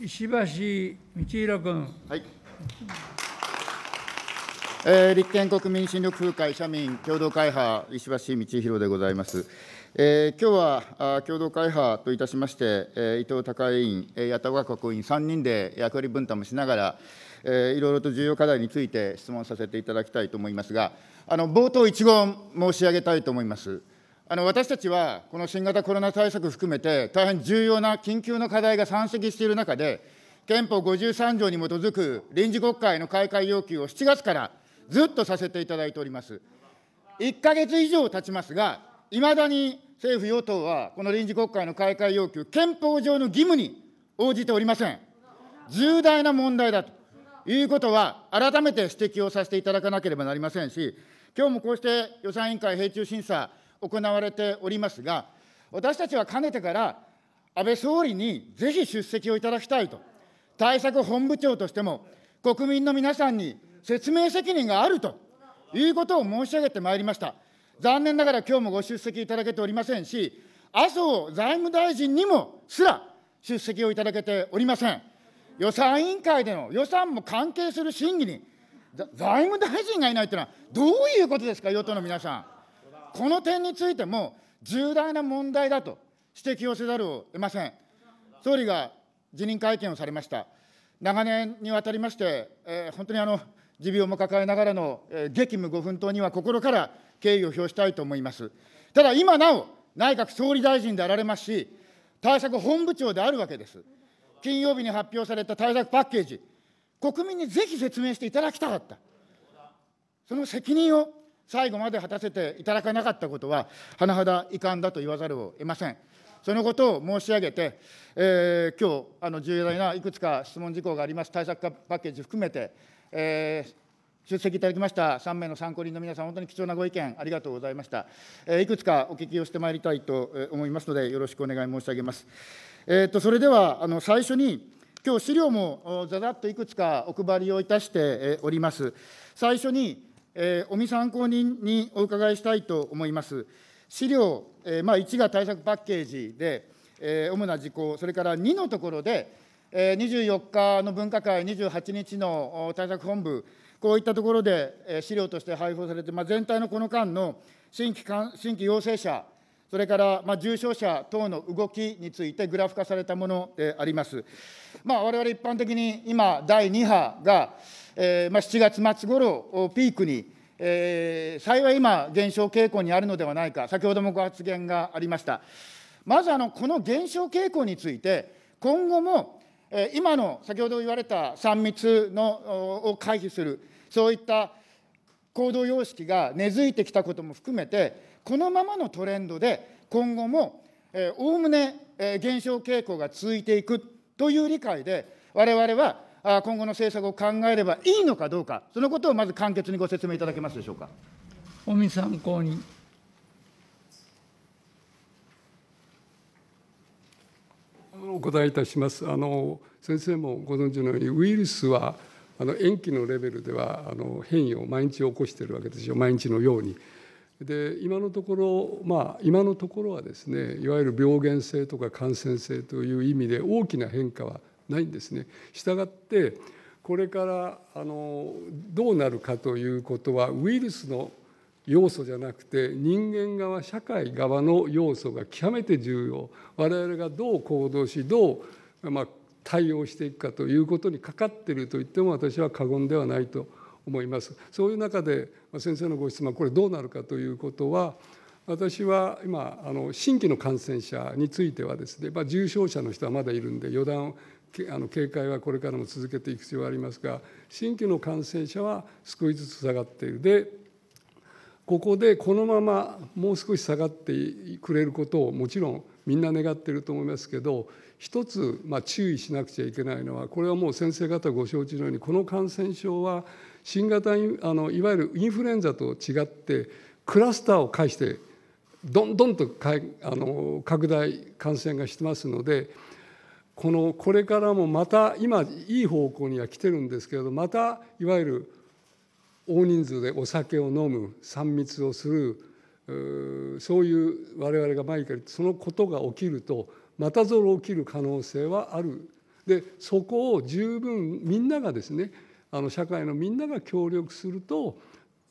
石橋道弘君。はい。えー、立憲国民新緑風会社民共同会派、石橋道弘でございます。えー、今日はあ共同会派といたしまして、えー、伊藤孝委員、えー、八田和国委員3人で役割分担もしながら、えー、いろいろと重要課題について質問させていただきたいと思いますが、あの冒頭一言申し上げたいと思います。あの私たちはこの新型コロナ対策含めて、大変重要な緊急の課題が山積している中で、憲法53条に基づく臨時国会の開会要求を7月からずっとさせていただいております。1か月以上経ちますが、いまだに政府・与党はこの臨時国会の開会要求、憲法上の義務に応じておりません。重大な問題だということは、改めて指摘をさせていただかなければなりませんし、今日もこうして予算委員会閉中審査、行われておりますが、私たちはかねてから、安倍総理にぜひ出席をいただきたいと、対策本部長としても、国民の皆さんに説明責任があるということを申し上げてまいりました。残念ながら今日もご出席いただけておりませんし、麻生財務大臣にもすら出席をいただけておりません。予算委員会での予算も関係する審議に、財務大臣がいないというのは、どういうことですか、与党の皆さん。この点についても、重大な問題だと指摘をせざるを得ません。総理が辞任会見をされました。長年にわたりまして、えー、本当にあの持病も抱えながらの、えー、激務ご奮闘には心から敬意を表したいと思います。ただ、今なお、内閣総理大臣であられますし、対策本部長であるわけです。金曜日に発表された対策パッケージ、国民にぜひ説明していただきたかった。その責任を最後まで果たせていただかなかったことは、甚だ遺憾だと言わざるを得ません。そのことを申し上げて、えー、今日あの重大ないくつか質問事項があります、対策パッケージ含めて、えー、出席いただきました3名の参考人の皆さん、本当に貴重なご意見、ありがとうございました。えー、いくつかお聞きをしてまいりたいと思いますので、よろしくお願い申し上げます。えーと、それではあの最初に今日資料もざざっといくつかお配りをいたしております。最初に尾身参考人にお伺いしたいと思います。資料、まあ、1が対策パッケージで、主な事項、それから2のところで、24日の分科会、28日の対策本部、こういったところで資料として配布されて、まあ、全体のこの間の新規新規陽性者、それからまあ重症者等の動きについてグラフ化されたものであります。まあ、我々一般的に今、第2波が、えー、まあ、7月末ごろをピークに、えー、幸い今、減少傾向にあるのではないか、先ほどもご発言がありました。まずあの、この減少傾向について、今後も、えー、今の先ほど言われた3密のを回避する、そういった行動様式が根付いてきたことも含めて、このままのトレンドで、今後もおおむね減少傾向が続いていくという理解で、われわれは今後の政策を考えればいいのかどうか、そのことをまず簡潔にご説明いただけますでしょうか。尾身参考人。お答えいたします。あの先生もご存知のようにウイルスはあの延期のレベルではあの変異を毎日起こしているわけですよ毎日のように。で今のところまあ今のところはですねいわゆる病原性とか感染性という意味で大きな変化はないんですね。したがってこれからあのどうなるかということはウイルスの要素じゃなくて人間側社会側の要素が極めて重要我々がどう行動しどう、まあ、対応していくかということにかかっていると言っても私は過言ではないと思います。そういう中で先生のご質問これどうなるかということは私は今あの新規の感染者についてはですね、まあ、重症者の人はまだいるんで予断あの警戒はこれからも続けていく必要がありますが新規の感染者は少しずつ下がっているでここでこのままもう少し下がってくれることをもちろんみんな願っていると思いますけど一つまあ注意しなくちゃいけないのはこれはもう先生方ご承知のようにこの感染症は新型あのいわゆるインフルエンザと違ってクラスターを介してどんどんとかあの拡大感染がしてますので。このこれからもまた今いい方向には来てるんですけれどまたいわゆる大人数でお酒を飲む3密をするそういう我々が前からそのことが起きるとまたぞろ起きる可能性はあるでそこを十分みんながですねあの社会のみんなが協力すると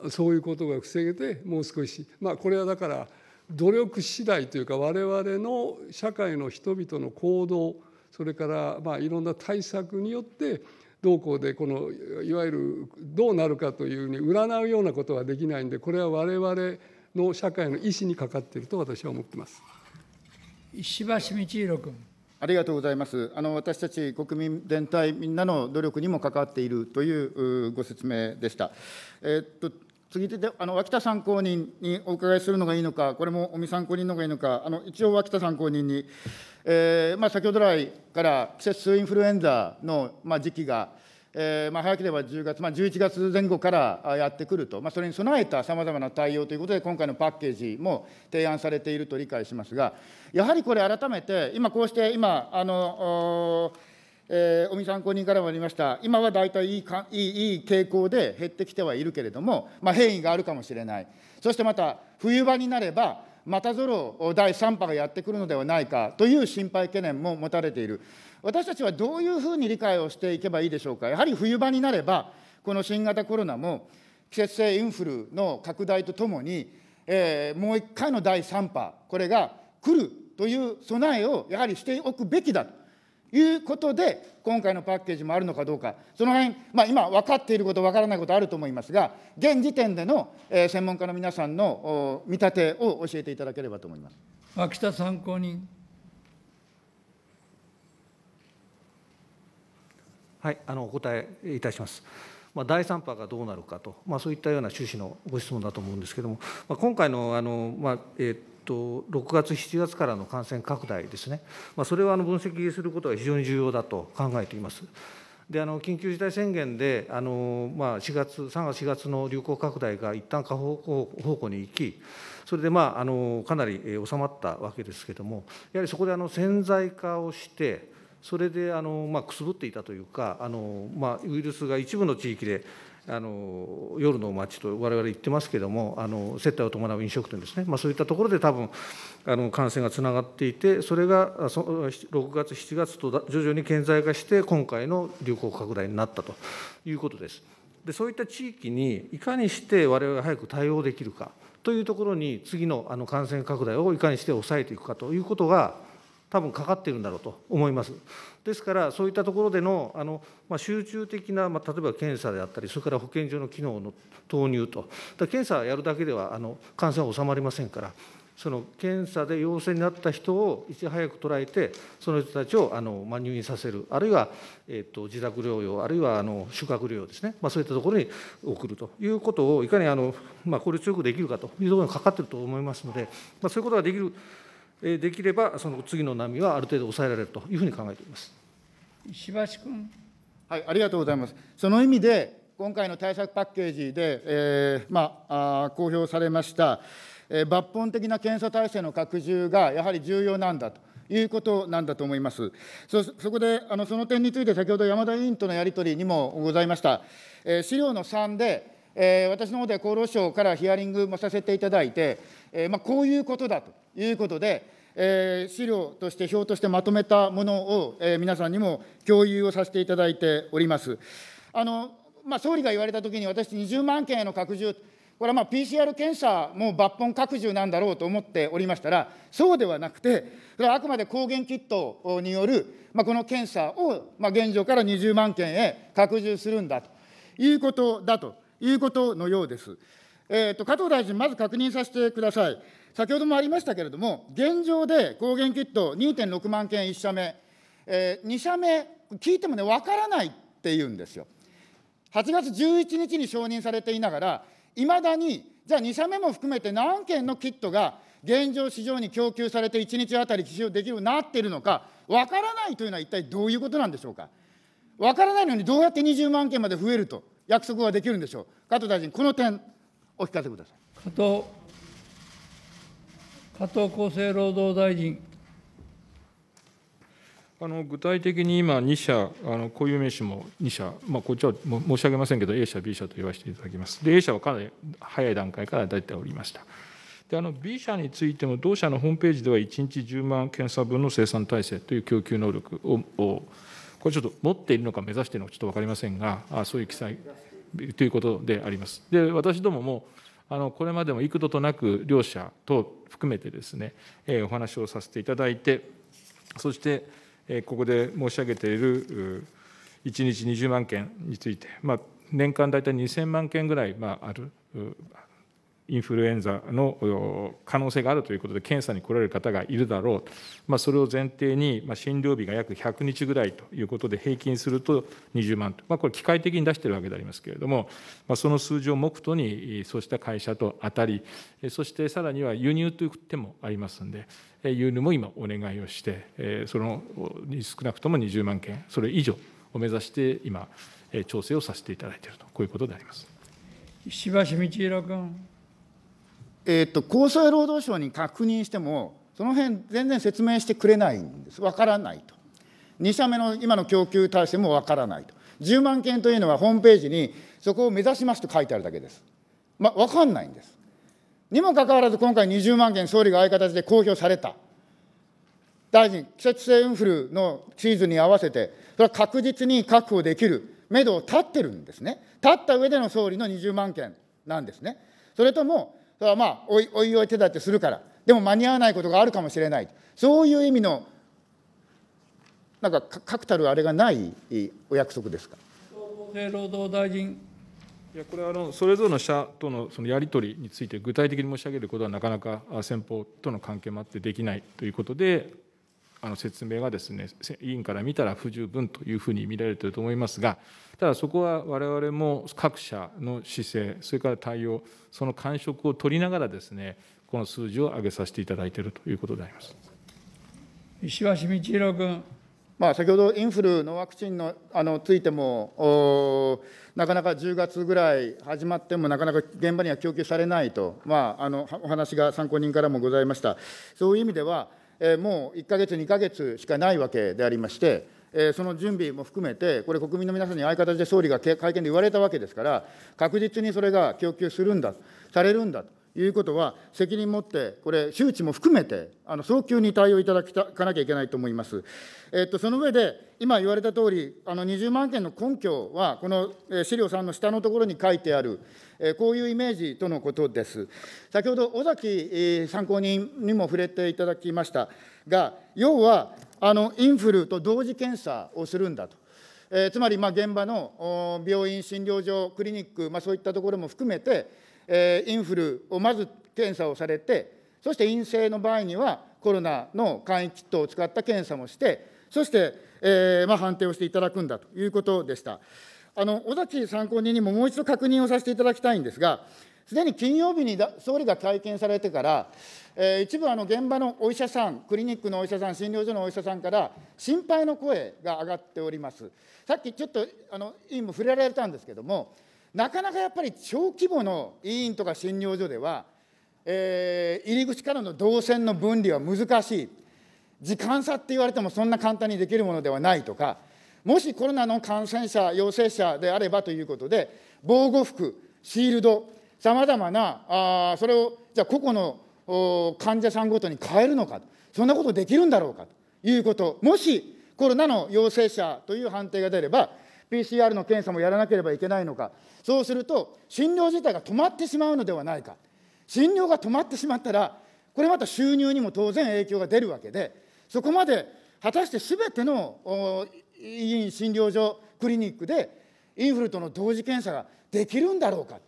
そういうことが防げてもう少しまあこれはだから努力次第というか我々の社会の人々の行動それからまあいろんな対策によってどうこうでこのいわゆるどうなるかというふうに占うようなことはできないんでこれは我々の社会の意思にかかっていると私は思ってます。石橋道弘君ありがとうございます。あの私たち国民全体みんなの努力にも関わっているというご説明でした。えっと次であの脇田参考人にお伺いするのがいいのか、これも尾身参考人のがいいのか、あの一応、脇田参考人に、えーまあ、先ほど来から季節性インフルエンザの、まあ、時期が、えーまあ、早ければ10月、まあ、11月前後からやってくると、まあ、それに備えたさまざまな対応ということで、今回のパッケージも提案されていると理解しますが、やはりこれ、改めて、今、こうして今、あの、おえー、尾身参考人からもありました、今は大体いいかいいいい傾向で減ってきてはいるけれども、まあ、変異があるかもしれない、そしてまた冬場になれば、またぞろ第3波がやってくるのではないかという心配懸念も持たれている、私たちはどういうふうに理解をしていけばいいでしょうか、やはり冬場になれば、この新型コロナも季節性インフルの拡大とともに、えー、もう一回の第3波、これが来るという備えをやはりしておくべきだと。いうことで、今回のパッケージもあるのかどうか、その辺、まあ、今、分かっていること、分からないことあると思いますが、現時点での、えー、専門家の皆さんの見立てを教えていただければと思います秋田参考人。はい、あのお答えいたします。まあ、第3波がどうなるかと、まあ、そういったような趣旨のご質問だと思うんですけれども、まあ、今回のあの、まあえーと、6月、7月からの感染拡大ですね、まあ、それはあの分析することが非常に重要だと考えています。であの緊急事態宣言であの、まあ、4月、3月、4月の流行拡大が一旦下方向に行き、それで、まあ、あのかなり収まったわけですけれども、やはりそこであの潜在化をして、それであの、まあ、くすぶっていたというか、あのまあ、ウイルスが一部の地域であの夜の街と我々言ってますけどもあの接待を伴う飲食店ですね、まあ、そういったところで多分あの感染がつながっていてそれがそ6月7月と徐々に顕在化して今回の流行拡大になったということです。でそういった地域にいかにして我々が早く対応できるかというところに次のあの感染拡大をいかにして抑えていくかということが多分かかっているんだろうと思います。ですから、そういったところでのあの、まあ、集中的な、まあ、例えば検査であったり、それから保健所の機能の投入と、だ検査をやるだけではあの感染は収まりませんから、その検査で陽性になった人をいち早く捉えて、その人たちをあの、まあ、入院させる、あるいは、えっと、自宅療養、あるいはあの宿泊療養ですね、まあ、そういったところに送るということを、いかにあの、まあ、効率よくできるかというところにかかっていると思いますので、まあ、そういうことができる。できればその次の波はある程度抑えられるというふうに考えています石橋君。はい、ありがとうございます。その意味で、今回の対策パッケージで、えー、まあ、あ公表されました、えー、抜本的な検査体制の拡充がやはり重要なんだと。いうことなんだと思いますそそこであの、その点について、先ほど山田委員とのやり取りにもございました、えー、資料の3で、え私の方で厚労省からヒアリングもさせていただいて、えまあ、こういうことだということで、え資料として表としてまとめたものを、え皆さんにも共有をさせていただいております。あのまあ、総理が言われたときに、私、20万件への拡充、これはまあ PCR 検査も抜本拡充なんだろうと思っておりましたら、そうではなくて、それはあくまで抗原キットによる、まあ、この検査を、まあ、現状から20万件へ拡充するんだということだということのようです。えーと、加藤大臣、まず確認させてください。先ほどもありましたけれども、現状で抗原キット2.6万件1社目、えー、2社目、聞いてもね、分からないっていうんですよ。8月11日に承認されていながら、いまだに、じゃあ2社目も含めて何件のキットが現状、市場に供給されて1日あたり使用できるようになっているのか、分からないというのは一体どういうことなんでしょうか。分からないのにどうやって20万件まで増えると約束はできるんでしょう。加藤大臣、この点。お聞かせください。加藤加藤厚生労働大臣。あの具体的に今、2社、あの固有名詞も2社、まあ、こっちは申し上げませんけど、A 社、B 社と言わせていただきます。で、A 社はかなり早い段階から出ておりました。であの B 社についても、同社のホームページでは、1日10万検査分の生産体制という供給能力を、これちょっと持っているのか目指しているのかちょっと分かりませんが、あそういう記載ということであります。で私どももあのこれまでも幾度となく両者等含めてですね、えー、お話をさせていただいてそして、えー、ここで申し上げている1日20万件について、まあ、年間大体2000万件ぐらい、まあ、あるインフルエンザの可能性があるということで検査に来られる方がいるだろう、まあ、それを前提に、まあ、診療日が約100日ぐらいということで平均すると20万と、まあ、これ機械的に出しているわけでありますけれども、まあ、その数字を目途にそうした会社と当たりそしてさらには輸入という手もありますので輸入も今お願いをしてその少なくとも20万件それ以上を目指して今調整をさせていただいているとこういうことであります。石橋道弘君えーと、厚生労働省に確認しても、その辺全然説明してくれないんです、分からないと。2社目の今の供給体制も分からないと。10万件というのはホームページにそこを目指しますと書いてあるだけです。まあ、分かんないんです。にもかかわらず今回20万件総理がああいう形で公表された。大臣、季節性インフルのシーズンに合わせて、それは確実に確保できる、目処を立ってるんですね。立った上での総理の20万件なんですね。それとも、それはまあおいおいおい手立てするからでも間に合わないことがあるかもしれないそういう意味のなんか確たるあれがないお約束ですか。厚生労働大臣いやこれはあのそれぞれの社とのそのやり取りについて具体的に申し上げることはなかなか先方との関係もあってできないということであの説明がですね委員から見たら不十分というふうに見られていると思いますがただそこは我々も各社の姿勢それから対応その感触を取りながらですねこの数字を上げさせていただいているということであります石橋道弘君。まあ、先ほどインフルのワクチンのあのついても、なかなか10月ぐらい始まっても、なかなか現場には供給されないと、まあ、あのお話が参考人からもございました。そういう意味ではもう1か月、2か月しかないわけでありまして、その準備も含めて、これ、国民の皆さんにああいう形で総理が会見で言われたわけですから、確実にそれが供給するんだ、されるんだということは、責任持って、これ、周知も含めて、あの早急に対応いただかなきゃいけないと思います。えっと、その上で、今言われた通り、あの20万件の根拠は、この資料3の下のところに書いてある、えこういうイメージとのことです。先ほど、尾崎参考人にも触れていただきましたが、要は、あのインフルと同時検査をするんだと。えー、つまりま現場の病院、診療所、クリニック、まあ、そういったところも含めて、えインフルをまず検査をされて、そして陰性の場合には、コロナの簡易キットを使った検査もして、そして、えー、まあ、判定をしていただくんだということでした。あの尾崎参考人にももう一度確認をさせていただきたいんですが、すでに金曜日に総理が会見されてから、えー、一部あの現場のお医者さん、クリニックのお医者さん、診療所のお医者さんから心配の声が上がっております。さっきちょっとあの委員も触れられたんですけども、なかなかやっぱり小規模の医院とか診療所では、えー、入り口からの動線の分離は難しい、時間差って言われてもそんな簡単にできるものではないとか、もしコロナの感染者、陽性者であればということで、防護服、シールド、さまざまなあ、それをじゃあ個々の患者さんごとに変えるのか、そんなことできるんだろうかということ、もしコロナの陽性者という判定が出れば、PCR の検査もやらなければいけないのか、そうすると、診療自体が止まってしまうのではないか、診療が止まってしまったら、これまた収入にも当然影響が出るわけで、そこまで果たしてすべての医院、診療所、クリニックで、インフルとの同時検査ができるんだろうか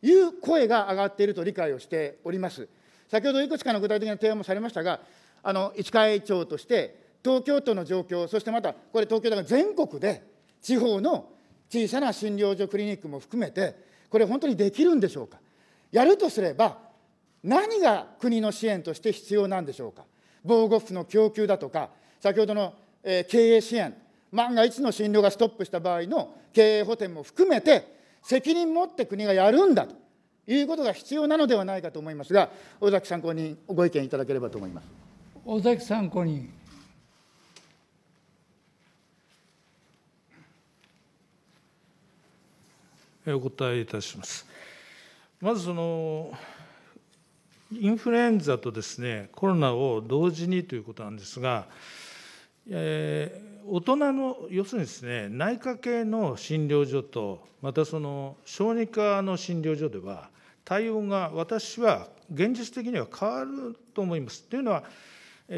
という声が上がっていると理解をしております。先ほどいくつかの具体的な提案もされましたが、あの医師会長として、東京都の状況、そしてまたこれ、東京だから全国で、地方の小さな診療所、クリニックも含めて、これ、本当にできるんでしょうか。やるとすれば、何が国の支援として必要なんでしょうか。防護服の供給だとか、先ほどの、え経営支援、万が一の診療がストップした場合の経営補填も含めて、責任持って国がやるんだということが必要なのではないかと思いますが、尾崎参考人、ご意見いただければと思います。尾崎参考人お答えいたします。まずそのインフルエンザとですねコロナを同時にということなんですが、えー、大人の要するにですね内科系の診療所とまたその小児科の診療所では対応が私は現実的には変わると思います。というのは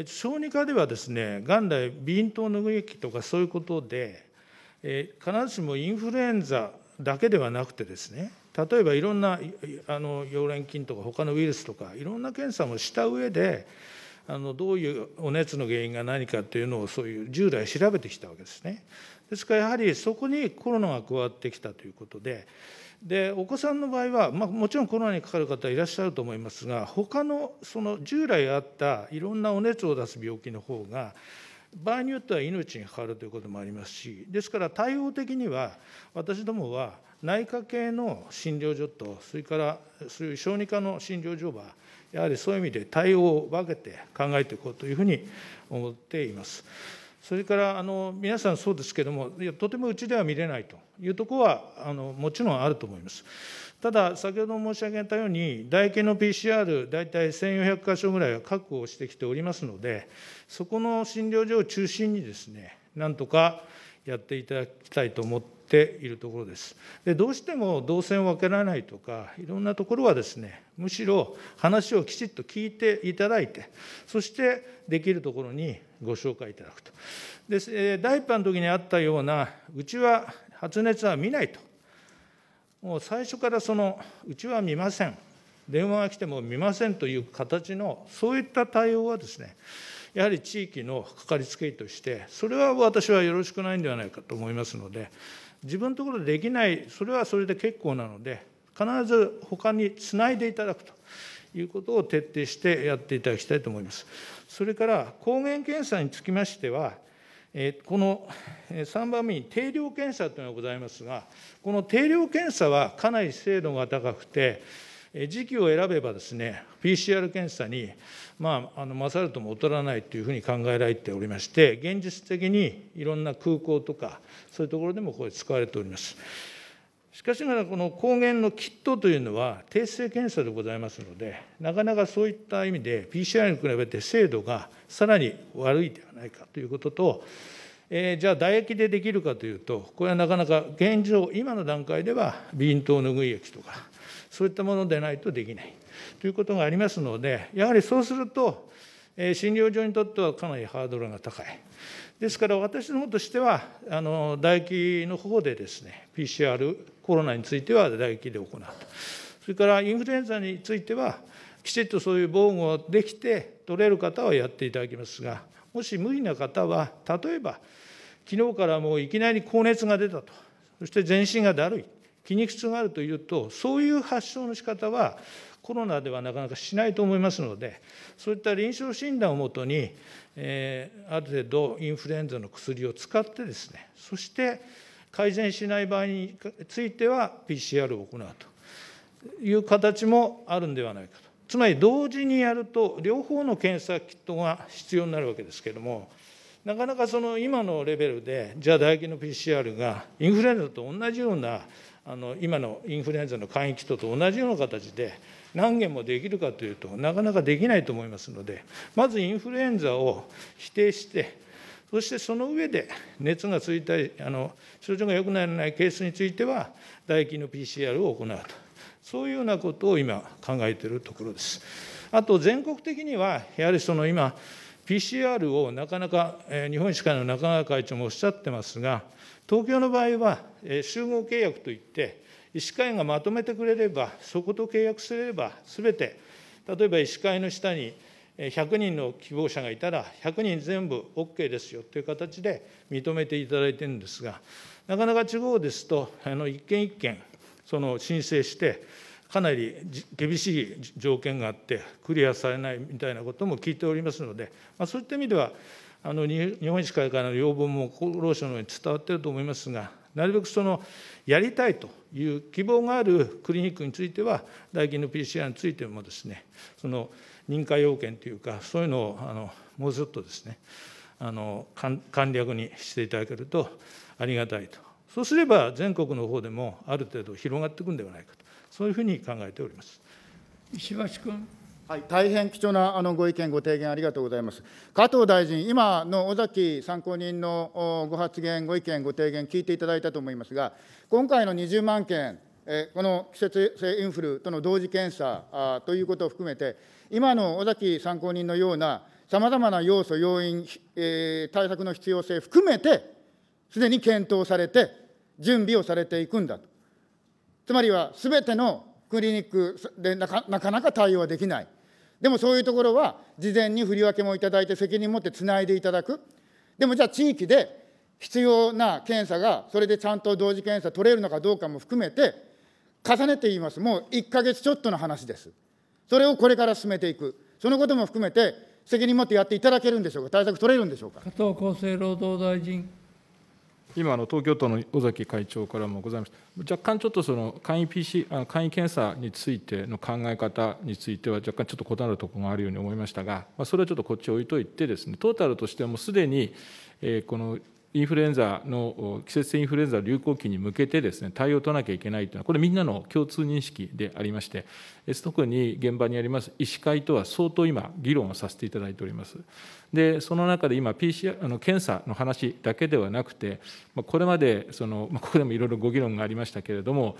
小児科ではですね元来鼻咽頭拭いとかそういうことで、えー、必ずしもインフルエンザだけではなくてですね例えばいろんなあの溶連菌とか他のウイルスとかいろんな検査もした上であのどういうお熱の原因が何かというのをそういう従来調べてきたわけですね。ですからやはりそこにコロナが加わってきたということででお子さんの場合は、まあ、もちろんコロナにかかる方いらっしゃると思いますが他のその従来あったいろんなお熱を出す病気の方が場合によっては命に関わるということもありますし、ですから対応的には、私どもは内科系の診療所と、それからそういう小児科の診療所は、やはりそういう意味で対応を分けて考えていこうというふうに思っています。それからあの皆さんそうですけれども、とてもうちでは見れないというところはあのもちろんあると思います。ただ、先ほど申し上げたように、唾液の PCR、大体1400箇所ぐらいは確保してきておりますので、そこの診療所を中心にですね、なんとかやっていただきたいと思っているところです。でどうしても動線を分けられないとか、いろんなところはですね、むしろ話をきちっと聞いていただいて、そしてできるところにご紹介いただくと。で第1波の時にあったような、うちは発熱は見ないともう最初からそのうちは見ません、電話が来ても見ませんという形の、そういった対応はですね、やはり地域のかかりつけ医として、それは私はよろしくないんではないかと思いますので、自分のところでできない、それはそれで結構なので、必ず他につないでいただくということを徹底してやっていただきたいと思います。それから抗原検査につきましては、この3番目に定量検査というのがございますが、この定量検査はかなり精度が高くて、時期を選べばですね、PCR 検査に、まあ、あの勝るとも劣らないというふうに考えられておりまして、現実的にいろんな空港とか、そういうところでもこれ、使われております。しかしながら、この抗原のキットというのは定性検査でございますので、なかなかそういった意味で、PCR に比べて精度がさらに悪いではないかということと、えー、じゃあ、唾液でできるかというと、これはなかなか現状、今の段階では、ビントウ拭い液とか、そういったものでないとできないということがありますので、やはりそうすると、え診療所にとってはかなりハードルが高い。ですから私の方としては、あの唾液の方でですね、PCR、コロナについては唾液で行うと、それからインフルエンザについては、きちっとそういう防護をできて、取れる方はやっていただきますが、もし無理な方は、例えば、昨日からもういきなり高熱が出たと、そして全身がだるい、筋肉痛があるというと、そういう発症の仕方は、コロナではなかなかしないと思いますので、そういった臨床診断をもとに、えー、ある程度インフルエンザの薬を使ってですね、そして改善しない場合については PCR を行うという形もあるんではないかと。つまり同時にやると、両方の検査キットが必要になるわけですけれども、なかなかその今のレベルで、じゃあ唾液の PCR がインフルエンザと同じような、あの今のインフルエンザの簡易キットと同じような形で、何件もできるかというとなかなかできないと思いますのでまずインフルエンザを否定してそしてその上で熱がついたりあの症状が良くならないケースについては唾液の PCR を行うとそういうようなことを今考えているところです。あと全国的にはやはりその今 PCR をなかなか、え日本医師会の中川会長もおっしゃってますが、東京の場合は、え集合契約といって、医師会がまとめてくれれば、そこと契約すれば、すべて、例えば医師会の下に100人の希望者がいたら、100人全部 OK ですよという形で認めていただいてるんですが、なかなか地方ですと、あの一件一件、その申請して、かなり厳しい条件があって、クリアされないみたいなことも聞いておりますので、まあ、そういった意味では、あの日本医師会からの要望も厚労省のうに伝わっていると思いますが、なるべくそのやりたいという希望があるクリニックについては、代金の PCR についてもですね、その認可要件というか、そういうのをあのもうちょっとですね、あの簡略にしていただけるとありがたいと、そうすれば全国の方でもある程度広がっていくんではないかと、そういうふうに考えております石橋君。はい、大変貴重なあのご意見、ご提言ありがとうございます。加藤大臣、今の尾崎参考人のご発言、ご意見、ご提言、聞いていただいたと思いますが、今回の20万件、えこの季節性インフルとの同時検査ということを含めて、今の尾崎参考人のようなさまざまな要素、要因、対策の必要性含めて、すでに検討されて、準備をされていくんだと。つまりは、すべてのクリニックでなかなか対応はできない。でもそういうところは、事前に振り分けもいただいて、責任持ってつないでいただく。でもじゃあ、地域で必要な検査が、それでちゃんと同時検査取れるのかどうかも含めて、重ねて言います、もう1か月ちょっとの話です。それをこれから進めていく、そのことも含めて、責任持ってやっていただけるんでしょうか、対策取れるんでしょうか。加藤厚生労働大臣。今あの、東京都の尾崎会長からもございました、若干ちょっとその簡易 PC あ簡易検査についての考え方については、若干ちょっと異なるところがあるように思いましたが、まあ、それはちょっとこっち置いといてです、ね、トータルとしてはもうすでに、えこのインフルエンザの、季節性インフルエンザ流行期に向けてです、ね、対応を取らなきゃいけないというのは、これ、みんなの共通認識でありまして、特に現場にあります医師会とは相当今、議論をさせていただいております。で、その中で今、PCR あの検査の話だけではなくて、これまでその、ここでもいろいろご議論がありましたけれども、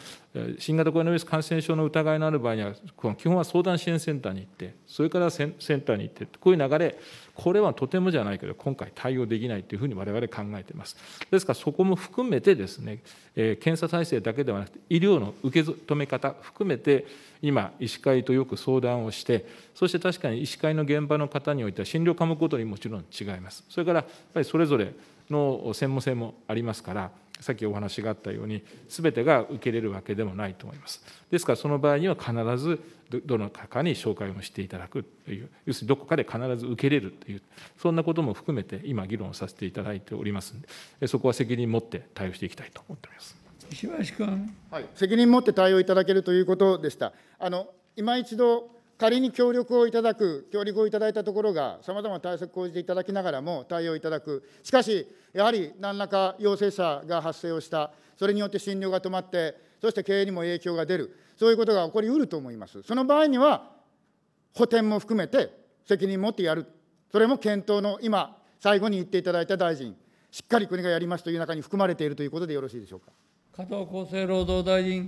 新型コロナウイルス感染症の疑いのある場合には、基本は相談支援センターに行って、それからセンターに行って、こういう流れ、これはとてもじゃないけど今回対応できないというふうに我々考えていますですからそこも含めてですね、え検査体制だけではなくて医療の受け止め方含めて今医師会とよく相談をしてそして確かに医師会の現場の方においては診療科目ごとにもちろん違いますそれからやっぱりそれぞれの専門性もありますからさっきお話があったようにべてが受けれるわけでもないと思います。ですからその場合には必ずどのかに紹介をしていただくという要するにどこかで必ず受けれるというそんなことも含めて今議論させていただいておりますのでそこは責任持って対応していきたいと思っております。石橋君、はい、責任持って対応いただけるということでした。あの今一度仮に協力をいただく、協力をいただいたところが、さまざまな対策を講じていただきながらも対応いただく、しかし、やはり何らか陽性者が発生をした、それによって診療が止まって、そして経営にも影響が出る、そういうことが起こりうると思います。その場合には、補填も含めて責任持ってやる、それも検討の今、最後に言っていただいた大臣、しっかり国がやりますという中に含まれているということでよろしいでしょうか。加藤厚生労働大臣。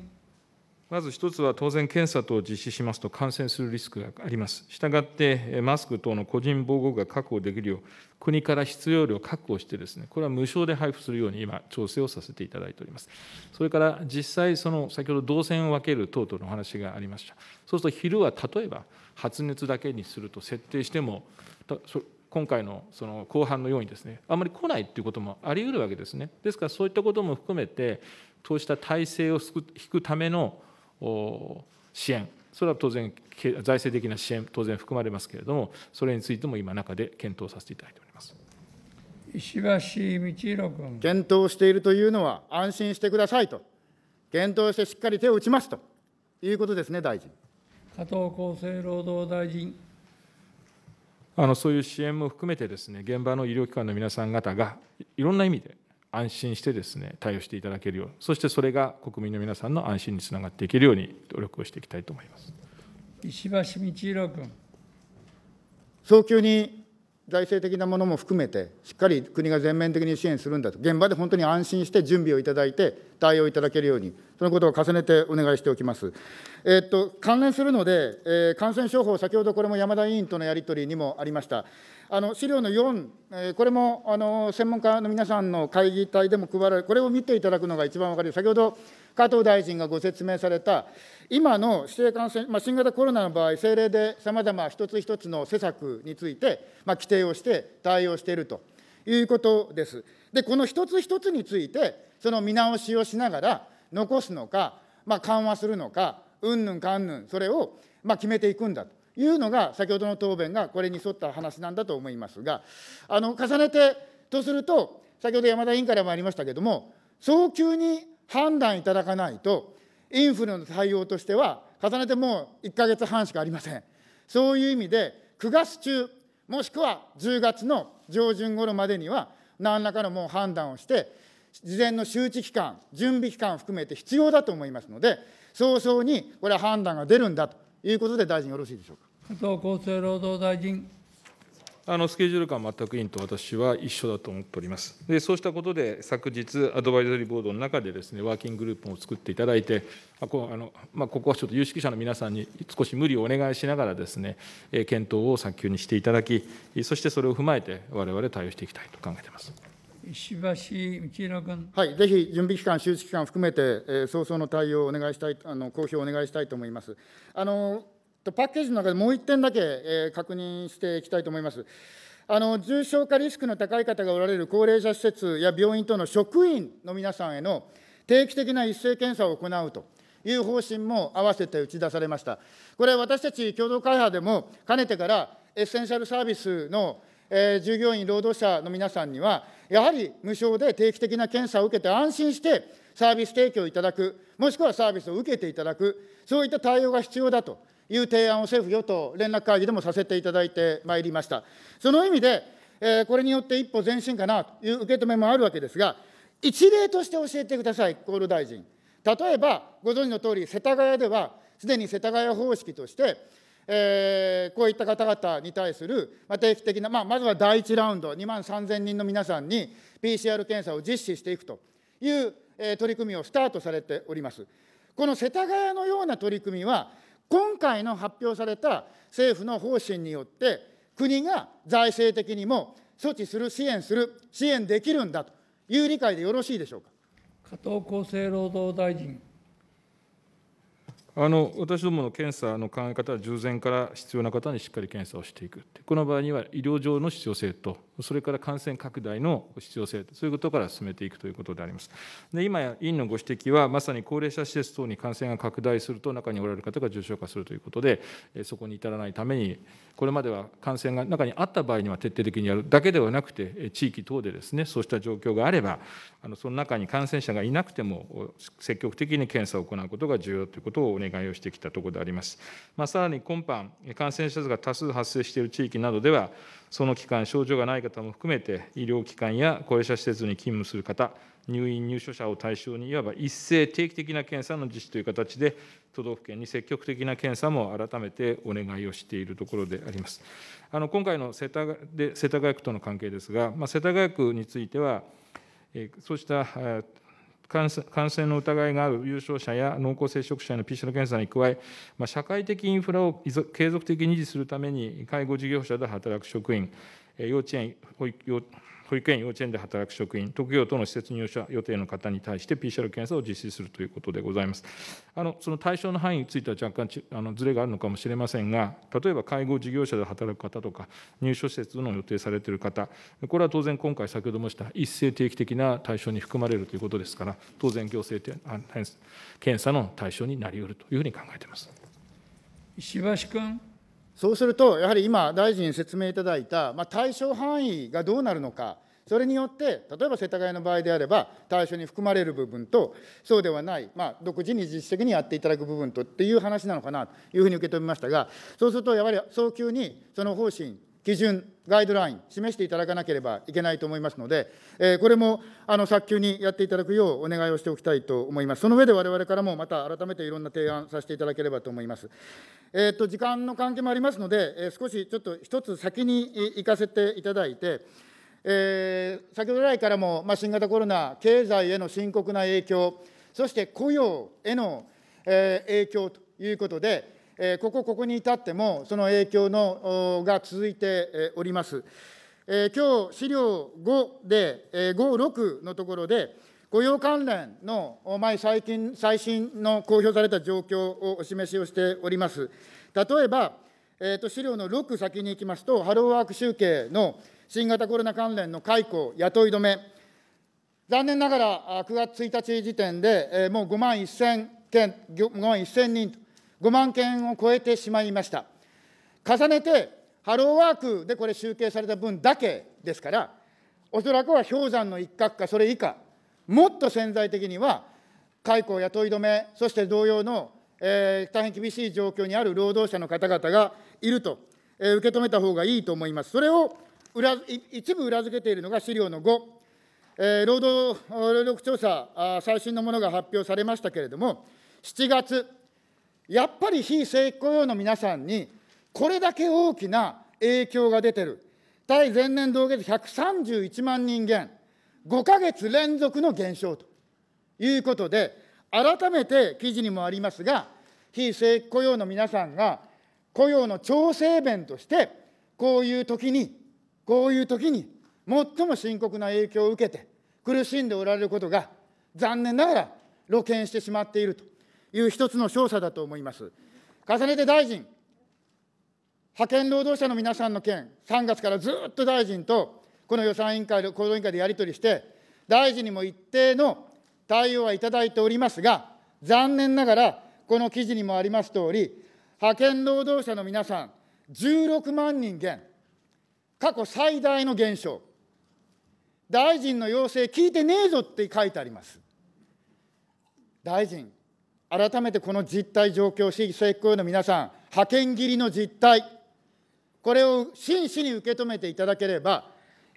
まず1つは当然、検査等を実施しますと感染するリスクがあります。したがって、マスク等の個人防護具が確保できるよう、国から必要量を確保してです、ね、これは無償で配布するように今、調整をさせていただいております。それから、実際、その先ほど動線を分ける等々の話がありました。そうすると、昼は例えば発熱だけにすると設定しても、今回のその後半のようにですね、あまり来ないということもありうるわけですね。ですから、そういったことも含めて、そうした体制を引くための支援それは当然財政的な支援当然含まれますけれどもそれについても今中で検討させていただいております石橋道弘君検討しているというのは安心してくださいと検討してしっかり手を打ちますということですね大臣加藤厚生労働大臣あのそういう支援も含めてですね現場の医療機関の皆さん方がいろんな意味で安心してですね対応していただけるようそしてそれが国民の皆さんの安心につながっていけるように努力をしていきたいと思います石橋道弘君。早急に財政的なものも含めて、しっかり国が全面的に支援するんだと、現場で本当に安心して準備をいただいて、対応いただけるように、そのことを重ねてお願いしておきます。えー、っと関連するので、えー、感染症法、先ほどこれも山田委員とのやり取りにもありました。あの資料の4、えこれもあの専門家の皆さんの会議体でも配られこれを見ていただくのが一番分かり先ほど加藤大臣がご説明された、今の指定感染、まあ、新型コロナの場合、政令でさまざま一つ一つの施策について、まあ、規定をして対応しているということです。で、この一つ一つについて、その見直しをしながら、残すのか、まあ、緩和するのか、うんぬんかんぬん、それをまあ決めていくんだと。いうのが、先ほどの答弁がこれに沿った話なんだと思いますが、あの重ねてとすると、先ほど山田委員からもありましたけれども、早急に判断いただかないと、インフルの対応としては、重ねてもう1か月半しかありません。そういう意味で、9月中、もしくは10月の上旬頃までには、何らかのもう判断をして、事前の周知期間、準備期間を含めて必要だと思いますので、早々にこれは判断が出るんだということで、大臣、よろしいでしょうか。加藤厚生労働大臣。あのスケジュール感、全く委員と私は一緒だと思っております。でそうしたことで、昨日、アドバイザリーボードの中でです、ね、ワーキンググループを作っていただいて、あこあのまあ、ここはちょっと有識者の皆さんに少し無理をお願いしながらです、ね、検討を早急にしていただき、そしてそれを踏まえて、われわれ対応していきたいと考えています。石橋道弘君、はい、ぜひ準備期間、周知期間含めて、えー、早々の対応をお願いしたいあの、公表をお願いしたいと思います。あのパッケージの中でもう1点だけ、えー、確認していきたいと思います。あの重症化リスクの高い方がおられる高齢者施設や病院等の職員の皆さんへの定期的な一斉検査を行うという方針も併せて打ち出されました。これ、私たち共同会派でも、かねてからエッセンシャルサービスの、えー、従業員、労働者の皆さんには、やはり無償で定期的な検査を受けて安心してサービス提供いただく、もしくはサービスを受けていただく、そういった対応が必要だと。いう提案を政府・与党連絡会議でもさせていただいてまいりました。その意味で、えこれによって一歩前進かなという受け止めもあるわけですが、一例として教えてください、厚労大臣。例えば、ご存知の通り、世田谷では、すでに世田谷方式として、えー、こういった方々に対する、まあ、定期的な、まあ、まずは第1ラウンド、2万3000人の皆さんに PCR 検査を実施していくという、えー、取り組みをスタートされております。この世田谷のような取り組みは、今回の発表された政府の方針によって、国が財政的にも措置する、支援する、支援できるんだという理解でよろしいでしょうか。加藤厚生労働大臣。あの私どもの検査の考え方は、従前から必要な方にしっかり検査をしていく、この場合には医療上の必要性と、それから感染拡大の必要性、そういうことから進めていくということであります。で今や委員のご指摘は、まさに高齢者施設等に感染が拡大すると、中におられる方が重症化するということで、そこに至らないために、これまでは感染が中にあった場合には徹底的にやるだけではなくて、地域等でですねそうした状況があれば、あのその中に感染者がいなくても、積極的に検査を行うことが重要ということをお願い願いをしてきたところであります。まあ、さらに今般、感染者数が多数発生している地域などでは、その期間、症状がない方も含めて、医療機関や高齢者施設に勤務する方、入院・入所者を対象に、いわば一斉定期的な検査の実施という形で、都道府県に積極的な検査も改めてお願いをしているところであります。あの今回の世田で世田谷区との関係ですが、まあ、世田谷区については、そうした感染の疑いがある有症者や濃厚接触者への PCR 検査に加え、まあ、社会的インフラを継続的に維持するために、介護事業者で働く職員、幼稚園、保育保育園、幼稚園で働く職員、特業等の施設入所予定の方に対して PCR 検査を実施するということでございます。あのその対象の範囲については若干あのずれがあるのかもしれませんが、例えば介護事業者で働く方とか、入所施設の予定されている方、これは当然、今回、先ほど申した一斉定期的な対象に含まれるということですから、当然、行政検査の対象になりうるというふうに考えています。石橋君。そうすると、やはり今、大臣に説明いただいた、まあ、対象範囲がどうなるのか、それによって、例えば世田谷の場合であれば、対象に含まれる部分と、そうではない、まあ、独自に自主的にやっていただく部分とっていう話なのかなというふうに受け止めましたが、そうすると、やはり早急にその方針、基準、ガイドライン、示していただかなければいけないと思いますので、えこれもあの早急にやっていただくようお願いをしておきたいと思います。その上でわれわれからもまた改めていろんな提案させていただければと思います。えー、と時間の関係もありますので、え少しちょっと一つ先に行かせていただいて、えー、先ほど来からも、まあ、新型コロナ、経済への深刻な影響、そして雇用への、え影響ということで、ここここに至っても、その影響のが続いております。今日資料5で、5、6のところで、雇用関連の前最近、最新の公表された状況をお示しをしております。例えば、えーと、資料の6先に行きますと、ハローワーク集計の新型コロナ関連の解雇、雇い止め、残念ながら9月1日時点で、もう5万1000件、5万1000人と5万件を超えてしまいました。重ねて、ハローワークでこれ集計された分だけですから、おそらくは氷山の一角かそれ以下、もっと潜在的には、解雇、雇い止め、そして同様の、えー、大変厳しい状況にある労働者の方々がいると、えー、受け止めた方がいいと思います。それを裏一部裏付けているのが資料の5、えー、労働力調査最新のものが発表されましたけれども、7月、やっぱり非正規雇用の皆さんに、これだけ大きな影響が出てる。対前年同月131万人減、5か月連続の減少ということで、改めて記事にもありますが、非正規雇用の皆さんが、雇用の調整弁として、こういう時に、こういう時に、最も深刻な影響を受けて、苦しんでおられることが、残念ながら露見してしまっていると。いう一つの調査だと思います。重ねて大臣、派遣労働者の皆さんの件、3月からずっと大臣と、この予算委員会行動委員会でやり取りして、大臣にも一定の対応はいただいておりますが、残念ながら、この記事にもありますとおり、派遣労働者の皆さん、16万人減、過去最大の減少、大臣の要請聞いてねえぞって書いてあります。大臣、改めてこの実態状況、市議規雇用の皆さん、派遣切りの実態、これを真摯に受け止めていただければ、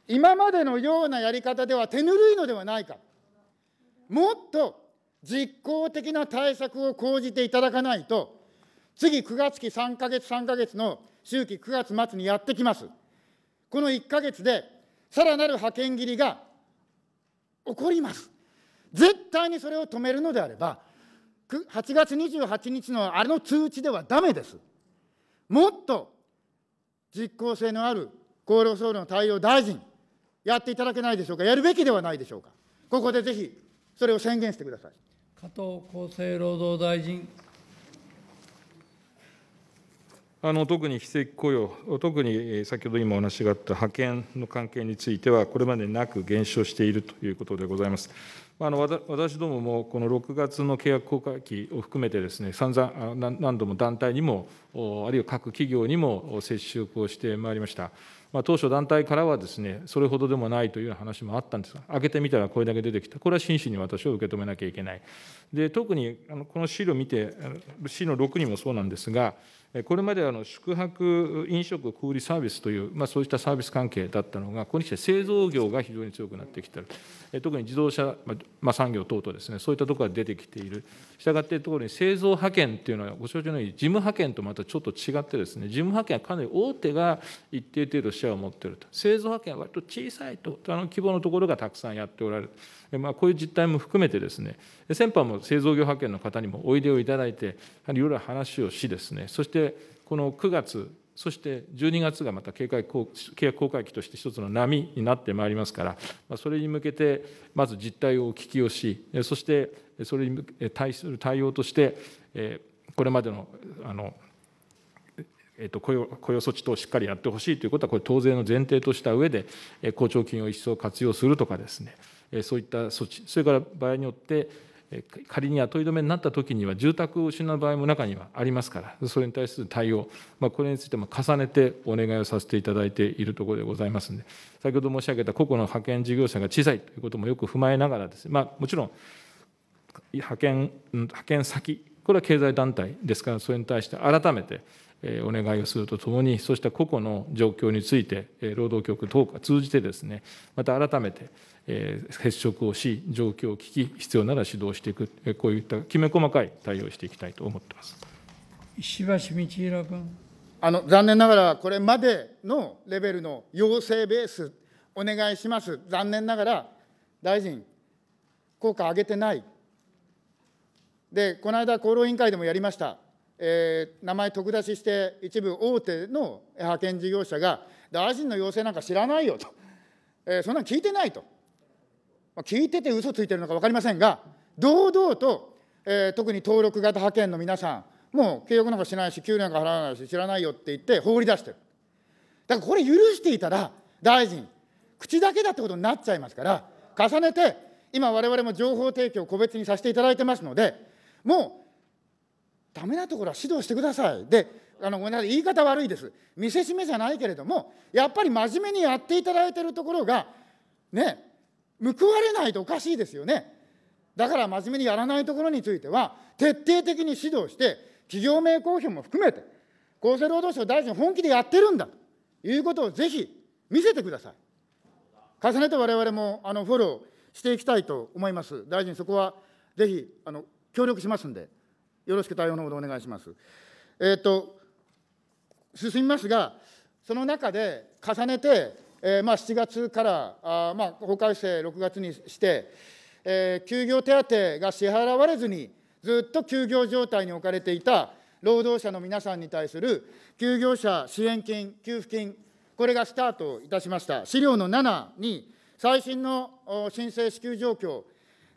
今までのようなやり方では手ぬるいのではないか、もっと実効的な対策を講じていただかないと、次、9月期3か月、3か月の周期、9月末にやってきます。この1か月で、さらなる派遣切りが起こります。絶対にそれを止めるのであれば、8月28日のあれの通知ではだめです。もっと実効性のある厚労総理の対応大臣、やっていただけないでしょうか、やるべきではないでしょうか、ここでぜひ、それを宣言してください。加藤厚生労働大臣。あの特に非正規雇用、特に先ほど今お話があった派遣の関係については、これまでなく減少しているということでございます。あの私どももこの6月の契約更改期を含めてです、ね、散々何度も団体にも、あるいは各企業にも接触をしてまいりました。まあ、当初、団体からはです、ね、それほどでもないという話もあったんですが、開けてみたらこれだけ出てきた、これは真摯に私は受け止めなきゃいけない。で特にあのこの資料見て、資料6にもそうなんですが、これまであの宿泊、飲食、小売サービスという、まあ、そうしたサービス関係だったのが、ここにきて製造業が非常に強くなってきている、特に自動車、まあ、産業等々ですね、そういったところが出てきている、したがってところに製造派遣というのはご承知のように事務派遣とまたちょっと違ってですね事務派遣はかなり大手が一定程度シェアを持っていると製造派遣は割と小さいとあの規模のところがたくさんやっておられる、まあ、こういう実態も含めてですね先般も製造業派遣の方にもおいでをいただいてやはりいろいろ話をしですねそしてこの9月そして12月がまた契約公開期として一つの波になってまいりますから、それに向けてまず実態をお聞きをし、そしてそれに対する対応としてこれまでのあのえっと、雇用雇用措置等をしっかりやってほしいということは、これ、当然の前提とした上で、公聴金を一層活用するとかですね、そういった措置、それから場合によって、仮に雇い止めになったときには、住宅を失う場合も中にはありますから、それに対する対応、まあ、これについても重ねてお願いをさせていただいているところでございますので、先ほど申し上げた個々の派遣事業者が小さいということもよく踏まえながらです、ね、まあ、もちろん派遣派遣先これは経済団体ですからそれに対して改めてお願いをするとともにそうした個々の状況について労働局等か通じてですねまた改めて接触をし状況を聞き必要なら指導していくこういったきめ細かい対応をしていきたいと思ってます石橋道平君あの残念ながらこれまでのレベルの要請ベースお願いします残念ながら大臣効果上げてないで、この間、厚労委員会でもやりました。えー、名前特出しして、一部大手の派遣事業者が、大臣の要請なんか知らないよと、えー、そんなの聞いてないと、まあ、聞いてて嘘ついてるのか分かりませんが、堂々と、えー、特に登録型派遣の皆さん、もう契約なんかしないし、給料なんか払わないし、知らないよって言って放り出してる。だからこれ許していたら、大臣、口だけだってことになっちゃいますから、重ねて、今、われわれも情報提供を個別にさせていただいてますので、もうダメなところは指導してください。であのごめんなさい言い方悪いです見せしめじゃないけれどもやっぱり真面目にやっていただいてるところがね報われないとおかしいですよねだから真面目にやらないところについては徹底的に指導して企業名公表も含めて厚生労働省大臣本気でやってるんだということをぜひ見せてください重ねて我々もあのフォローしていきたいと思います大臣そこはぜひあの協力しますんで、よろしく対応のほどお願いします。えっ、ー、と、進みますが、その中で重ねて、えーまあ、7月からあ、まあ、法改正6月にして、えー、休業手当が支払われずに、ずっと休業状態に置かれていた労働者の皆さんに対する休業者支援金、給付金、これがスタートいたしました。資料の7に最新の申請支給状況、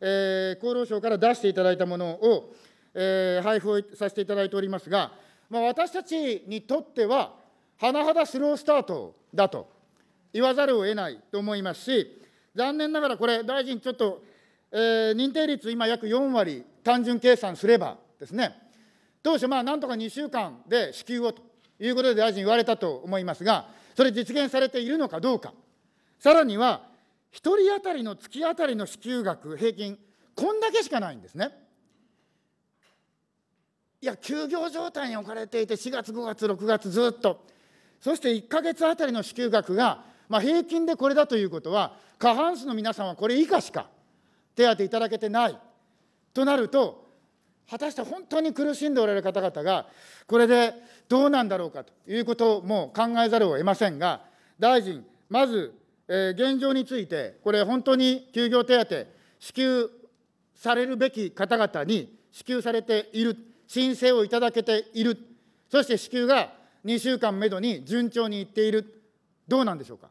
えー、厚労省から出していただいたものを、えー、配布をさせていただいておりますが、まあ、私たちにとっては、甚だスロースタートだと言わざるを得ないと思いますし、残念ながらこれ、大臣、ちょっと、えー、認定率、今、約4割、単純計算すればですね、当初、まあ、なんとか2週間で支給をということで大臣言われたと思いますが、それ実現されているのかどうか、さらには、1人当たりの月当たりの支給額平均こんだけしかないんですねいや休業状態に置かれていて4月5月6月ずっとそして1か月あたりの支給額が、まあ、平均でこれだということは過半数の皆さんはこれ以下しか手当いただけてないとなると果たして本当に苦しんでおられる方々がこれでどうなんだろうかということも考えざるを得ませんが大臣まずえー、現状について、これ、本当に休業手当、支給されるべき方々に支給されている、申請をいただけている、そして支給が2週間めどに順調にいっている、どうなんでしょうか。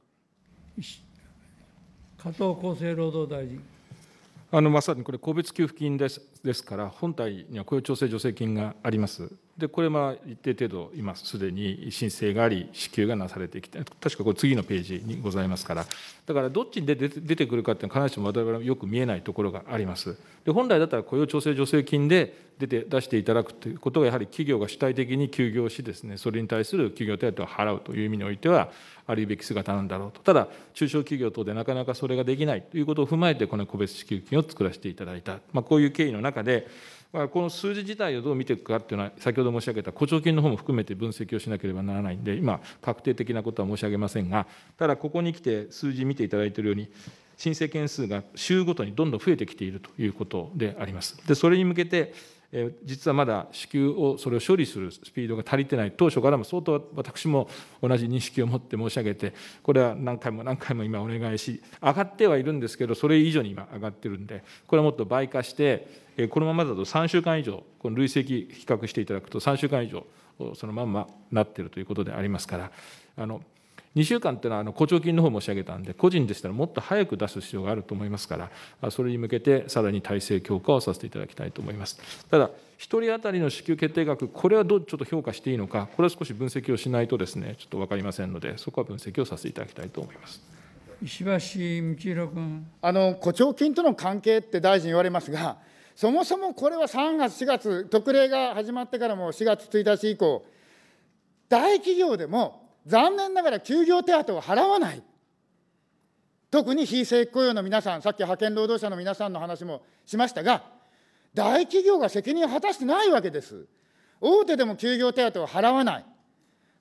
加藤厚生労働大臣あのまさにこれ、個別給付金ですですから、本体には雇用調整助成金があります。でこれまあ一定程度今すでに申請があり支給がなされてきて確かこれ次のページにございますからだからどっちに出てくるかっていうのは必ずしも我々よく見えないところがありますで本来だったら雇用調整助成金で出て出していただくということがやはり企業が主体的に休業しですねそれに対する休業手当を払うという意味においてはあるべき姿なんだろうとただ中小企業等でなかなかそれができないということを踏まえてこの個別支給金を作らせていただいた、まあ、こういう経緯の中でこの数字自体をどう見ていくかっていうのは、先ほど申し上げた補聴金の方も含めて分析をしなければならないんで、今、確定的なことは申し上げませんが、ただここにきて数字見ていただいているように、申請件数が週ごとにどんどん増えてきているということであります。でそれに向けて実はまだ支給をそれを処理するスピードが足りてない当初からも相当私も同じ認識を持って申し上げてこれは何回も何回も今お願いし上がってはいるんですけどそれ以上に今上がってるんでこれはもっと倍化してこのままだと3週間以上この累積比較していただくと3週間以上そのまんまなってるということでありますからあの2週間というのはあの補聴金の方申し上げたんで個人でしたらもっと早く出す必要があると思いますからそれに向けてさらに体制強化をさせていただきたいと思いますただ1人当たりの支給決定額これはどうちょっと評価していいのかこれは少し分析をしないとですねちょっと分かりませんのでそこは分析をさせていただきたいと思います石橋道弘君あの補聴金との関係って大臣言われますがそもそもこれは3月、4月、特例が始まってからも4月1日以降、大企業でも残念ながら休業手当を払わない。特に非正規雇用の皆さん、さっき派遣労働者の皆さんの話もしましたが、大企業が責任を果たしてないわけです。大手でも休業手当を払わない。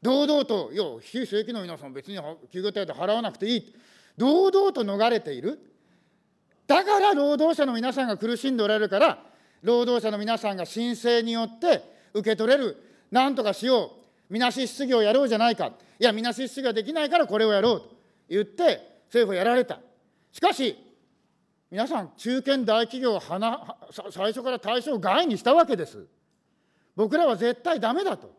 堂々と、いや、非正規の皆さん、別に休業手当払わなくていい。堂々と逃れている。だから労働者の皆さんが苦しんでおられるから、労働者の皆さんが申請によって受け取れる、なんとかしよう、みなし失業やろうじゃないか。いや、みなし失業できないからこれをやろうと言って、政府はやられた。しかし、皆さん、中堅大企業を最初から対象外にしたわけです。僕らは絶対だめだと。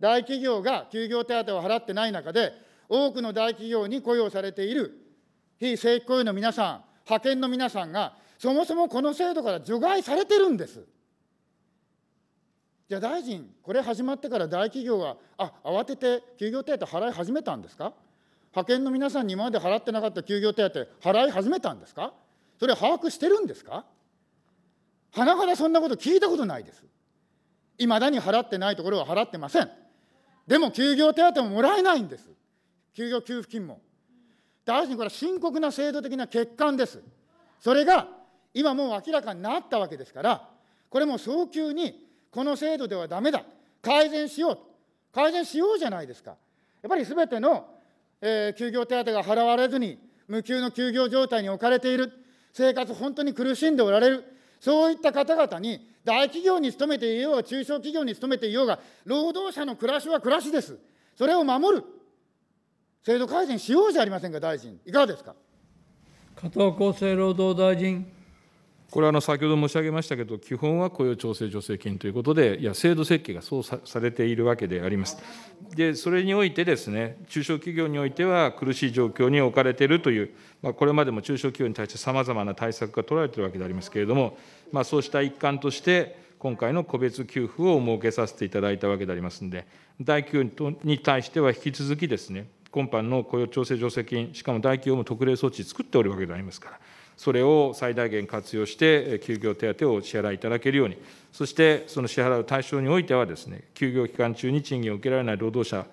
大企業が休業手当を払ってない中で、多くの大企業に雇用されている非正規雇用の皆さん、派遣の皆さんが、そもそもこの制度から除外されてるんです。じゃあ大臣、これ始まってから大企業は、あ慌てて休業手当払い始めたんですか派遣の皆さんに今まで払ってなかった休業手当、払い始めたんですかそれ把握してるんですかはなはらそんなこと聞いたことないです。いまだに払ってないところは払ってません。でも休業手当ももらえないんです。休業給付金も。大臣、これは深刻な制度的な欠陥です。それが今もう明らかになったわけですから、これも早急にこの制度ではだめだ、改善しようと、改善しようじゃないですか。やっぱりすべての、えー、休業手当が払われずに、無給の休業状態に置かれている、生活、本当に苦しんでおられる、そういった方々に、大企業に勤めていようが、中小企業に勤めていようが、労働者の暮らしは暮らしです。それを守る。制度改善しようじゃありませんか、大臣。いかがですか。加藤厚生労働大臣。これはあの先ほど申し上げましたけど、基本は雇用調整助成金ということで、いや、制度設計がそうされているわけであります。で、それにおいてですね、中小企業においては苦しい状況に置かれているという、まあ、これまでも中小企業に対してさまざまな対策が取られているわけでありますけれども、まあ、そうした一環として、今回の個別給付を設けさせていただいたわけでありますので、大企業に対しては引き続きですね、今般の雇用調整助成金、しかも大企業も特例措置作っておるわけでありますから。それを最大限活用して、休業手当を支払いいただけるように、そしてその支払う対象においてはです、ね、休業期間中に賃金を受けられない労働者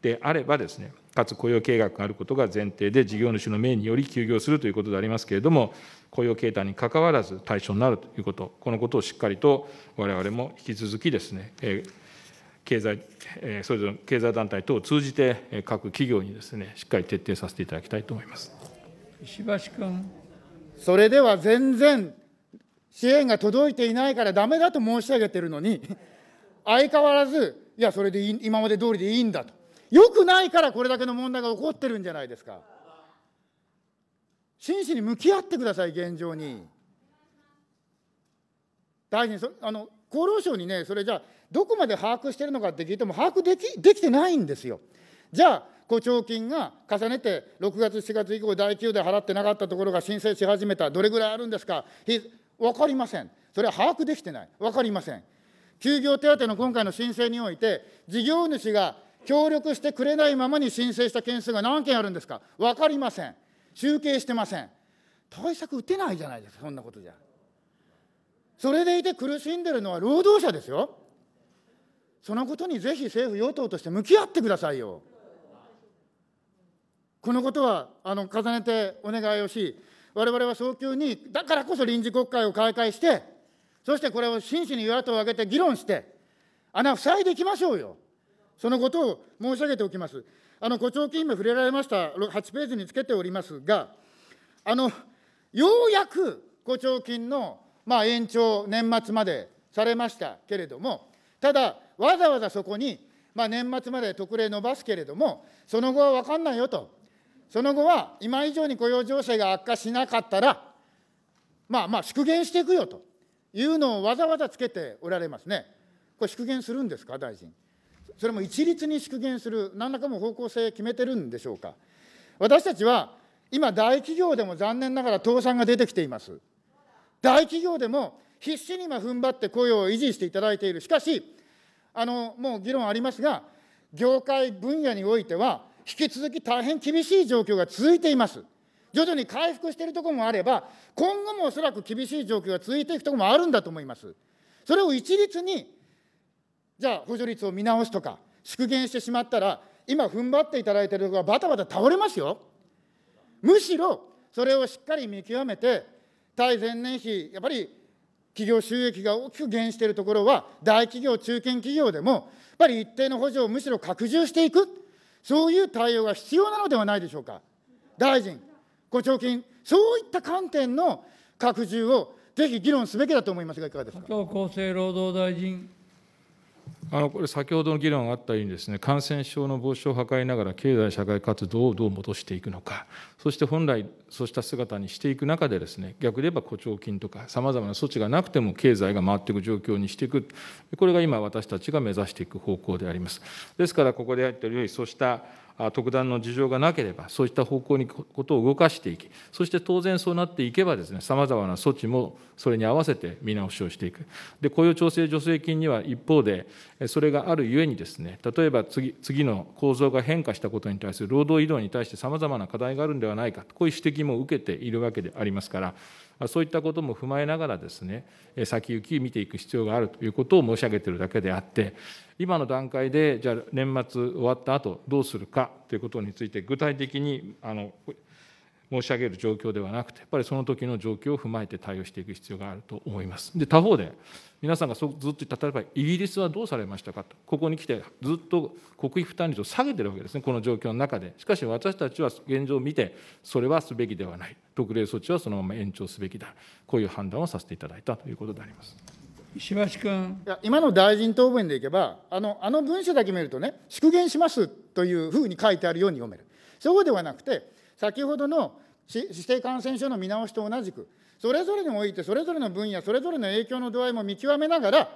であればです、ね、かつ雇用計画があることが前提で、事業主の命により休業するということでありますけれども、雇用形態にかかわらず対象になるということ、このことをしっかりとわれわれも引き続きですね、経済、それぞれの経済団体等を通じて、各企業にですね、しっかり徹底させていただきたいと思います。石橋君。それでは全然支援が届いていないからだめだと申し上げてるのに、相変わらず、いや、それで今まで通りでいいんだと、よくないからこれだけの問題が起こってるんじゃないですか。真摯に向き合ってください、現状に。大臣そあの、厚労省にね、それじゃあ、どこまで把握してるのかって聞いても、把握できできてないんですよ。じゃあ、誤徴金が重ねて、6月、7月以降、第給で払ってなかったところが申請し始めた、どれぐらいあるんですか、分かりません、それは把握できてない、分かりません。休業手当の今回の申請において、事業主が協力してくれないままに申請した件数が何件あるんですか、分かりません、集計してません、対策打てないじゃないですか、そんなことじゃ。それでいて苦しんでるのは労働者ですよ。そのことにぜひ政府・与党として向き合ってくださいよ。このことはあの重ねてお願いをし、我々は早急に、だからこそ臨時国会を開会して、そしてこれを真摯に与野党を挙げて議論して、穴を塞いでいきましょうよ。そのことを申し上げておきます。あの、誇張金も触れられました、8ページにつけておりますが、あの、ようやく誇張金の、まあ、延長、年末までされましたけれども、ただ、わざわざそこに、まあ、年末まで特例伸ばすけれども、その後は分かんないよと、その後は今以上に雇用情勢が悪化しなかったら、まあまあ縮減していくよというのをわざわざつけておられますね。これ縮減するんですか、大臣。それも一律に縮減する、何らかの方向性決めてるんでしょうか。私たちは今、大企業でも残念ながら倒産が出てきています。大企業でも必死に今、踏ん張って雇用を維持していただいている、しかし、あのもう議論ありますが、業界分野においては、引き続き大変厳しい状況が続いています。徐々に回復しているところもあれば、今後もおそらく厳しい状況が続いていくところもあるんだと思います。それを一律に、じゃあ補助率を見直すとか、縮減してしまったら、今踏ん張っていただいているところがバタバタ倒れますよ。むしろ、それをしっかり見極めて、対前年比、やっぱり企業収益が大きく減しているところは、大企業、中堅企業でも、やっぱり一定の補助をむしろ拡充していく。そういう対応が必要なのではないでしょうか。大臣、ご長金、そういった観点の拡充をぜひ議論すべきだと思いますが、いかがですか。厚生労働大臣。あのこれ先ほどの議論があったようにですね感染症の防止を図りながら経済社会活動をどう戻していくのかそして本来そうした姿にしていく中でですね逆で言えば補聴金とかさまざまな措置がなくても経済が回っていく状況にしていくこれが今私たちが目指していく方向でありますですからここでやっるようにそうした特段の事情がなければ、そうした方向にことを動かしていき、そして当然そうなっていけばですね、さまざまな措置もそれに合わせて見直しをしていく。で、雇用調整助成金には一方で、それがあるゆえにですね、例えば次次の構造が変化したことに対する労働移動に対してさまざまな課題があるんではないか、こういう指摘も受けているわけでありますから、そういったことも踏まえながらですね先行き見ていく必要があるということを申し上げているだけであって今の段階でじゃあ年末終わった後どうするかということについて具体的にあの申し上げる状況ではなくてやっぱりその時の状況を踏まえて対応していく必要があると思います。で他方で皆さんがずっと言った例えばイギリスはどうされましたかとここに来てずっと国費負担率を下げてるわけですねこの状況の中でしかし私たちは現状を見てそれはすべきではない特例措置はそのまま延長すべきだこういう判断をさせていただいたということであります。石橋君いや今の大臣答弁でいけばあの、あの文書だけ見るとね、縮減しますというふうに書いてあるように読める、そうではなくて、先ほどの指定感染症の見直しと同じく、それぞれにおいて、それぞれの分野、それぞれの影響の度合いも見極めながら、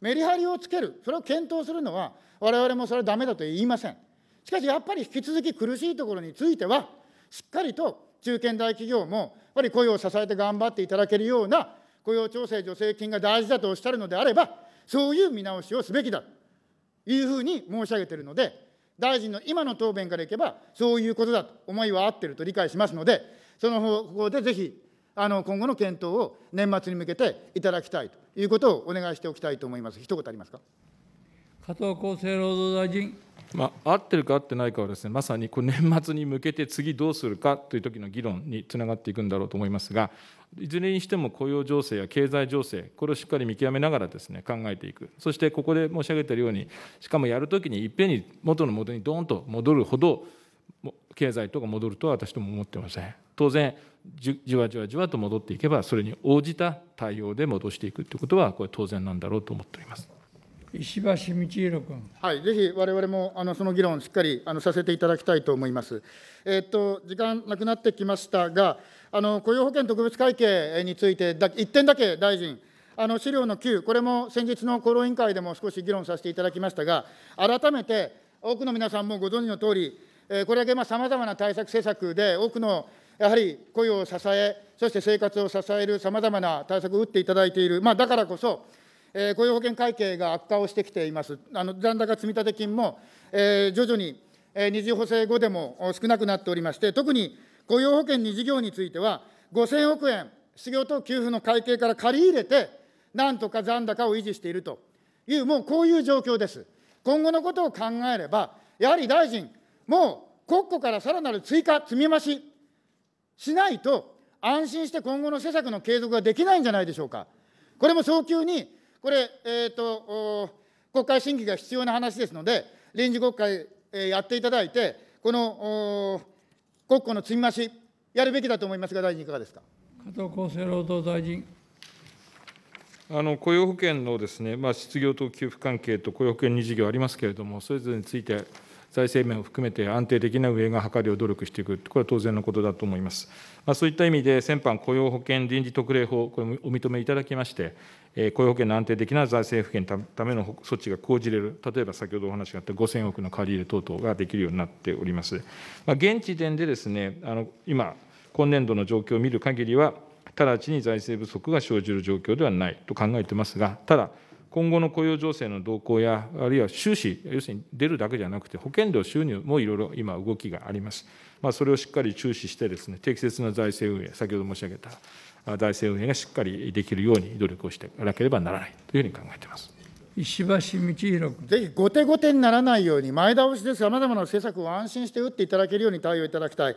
メリハリをつける、それを検討するのは、われわれもそれはだめだと言いません。しかし、やっぱり引き続き苦しいところについては、しっかりと中堅大企業も、やっぱり雇用を支えて頑張っていただけるような雇用調整助成金が大事だとおっしゃるのであれば、そういう見直しをすべきだというふうに申し上げているので、大臣の今の答弁からいけば、そういうことだと思いは合ってると理解しますので、その方向でぜひ、あの今後の検討を年末に向けていただきたいということをお願いしておきたいと思います。一言ありますか加藤厚生労働大臣。まあ、合ってるか合ってないかはですねまさにこ年末に向けて次どうするかという時の議論につながっていくんだろうと思いますがいずれにしても雇用情勢や経済情勢これをしっかり見極めながらですね考えていくそしてここで申し上げたようにしかもやるときにいっぺんに元の元にどんと戻るほど経済とか戻るとは私ども思ってません当然じわじわじわと戻っていけばそれに応じた対応で戻していくということはこれ当然なんだろうと思っております。石橋道弘君。はい、ぜひ我々もあのその議論しっかりあのさせていただきたいと思います。えー、っと時間なくなってきましたが、あの雇用保険特別会計についてだ1点だけ大臣。あの資料の9、これも先日の厚労委員会でも少し議論させていただきましたが、改めて多くの皆さんもご存知の通り、えー、これだけさまざまな対策政策で、多くのやはり雇用を支え、そして生活を支えるさまざまな対策を打っていただいている、まあ、だからこそ、えー、雇用保険会計が悪化をしてきています。あの残高積立金も、えー、徐々に、えー、二次補正後でも少なくなっておりまして、特に雇用保険2事業については、5000億円、失業等給付の会計から借り入れて、なんとか残高を維持しているという、もうこういう状況です。今後のことを考えれば、やはり大臣、もう国庫からさらなる追加、積み増ししないと、安心して今後の施策の継続ができないんじゃないでしょうか。これも早急にこれ、えーと、国会審議が必要な話ですので、臨時国会、えー、やっていただいて、この国庫の積み増し、やるべきだと思いますが、大臣、いかがですか加藤厚生労働大臣。あの雇用保険のですね、まあ、失業等給付関係と雇用保険2事業ありますけれども、それぞれについて財政面を含めて安定的な運営が図る努力していく、これは当然のことだと思います。まあ、そういった意味で、先般雇用保険臨時特例法、これもお認めいただきまして、雇用保険の安定的な財政保険のための措置が講じれる、例えば先ほどお話があった5000億の借り入れ等々ができるようになっております。まあ、現時点でですね、あの今、今年度の状況を見る限りは、直ちに財政不足が生じる状況ではないと考えてますが、ただ、今後の雇用情勢の動向や、あるいは収支、要するに出るだけじゃなくて、保険料収入もいろいろ今、動きがあります。まあ、それをしっかり注視してです、ね、適切な財政運営、先ほど申し上げた財政運営がしっかりできるように努力をしていかなければならないというふうに考えています。石橋道弘君ぜひ後手後手にならないように、前倒しですさまざまな政策を安心して打っていただけるように対応いただきたい、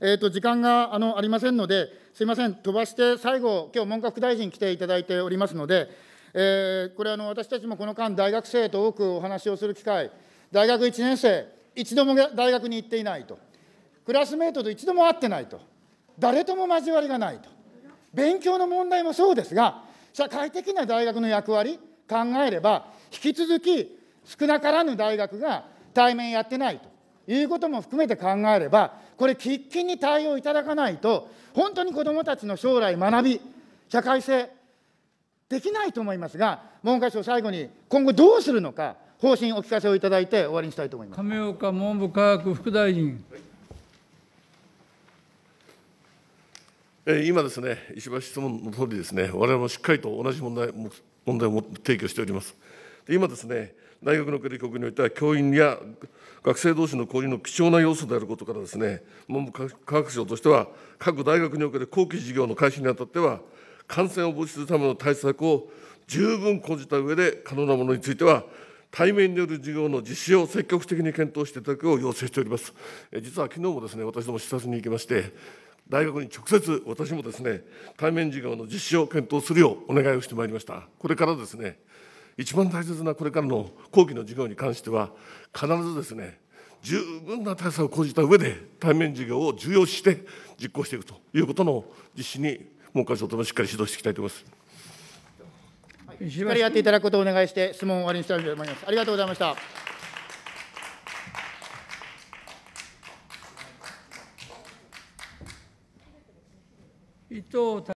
えーと、と時間があのありませんので、すみません、飛ばして最後、今日文科副大臣来ていただいておりますので、えー、これあの、私たちもこの間、大学生と多くお話をする機会、大学1年生、一度も大学に行っていないと、クラスメートと一度も会ってないと、誰とも交わりがないと、勉強の問題もそうですが、社会的な大学の役割、考えれば、引き続き少なからぬ大学が対面やってないと。いうことも含めて考えれば、これ、喫緊に対応いただかないと、本当に子どもたちの将来、学び、社会性、できないと思いますが、文科省、最後に今後どうするのか、方針、お聞かせをいただいて終わりにしたいと思います亀岡文部科学副大臣。今ですね、石橋質問の通りですね、我々もしっかりと同じ問題問題を提供しております。で今ですね、大学の国育においては、教員や学生同士の交流の貴重な要素であることからですね、文部科学省としては、各大学における後期事業の開始にあたっては、感染を防止するための対策を十分講じた上で、可能なものについては、対面による事業の実施を積極的に検討していただくよう要請しております。実は昨日もですね、私ども視察に行きまして、大学に直接私もですね、対面授業の実施を検討するようお願いをしてまいりました。これからですね、一番大切なこれからの後期の授業に関しては、必ずですね、十分な対策を講じた上で、対面授業を重要視して実行していくということの実施に文科省ともしっかり指導していきたいと思います。しっかりやっていただくことをお願いして、質問を終わりにしたいと思います。ありがとうございました。伊藤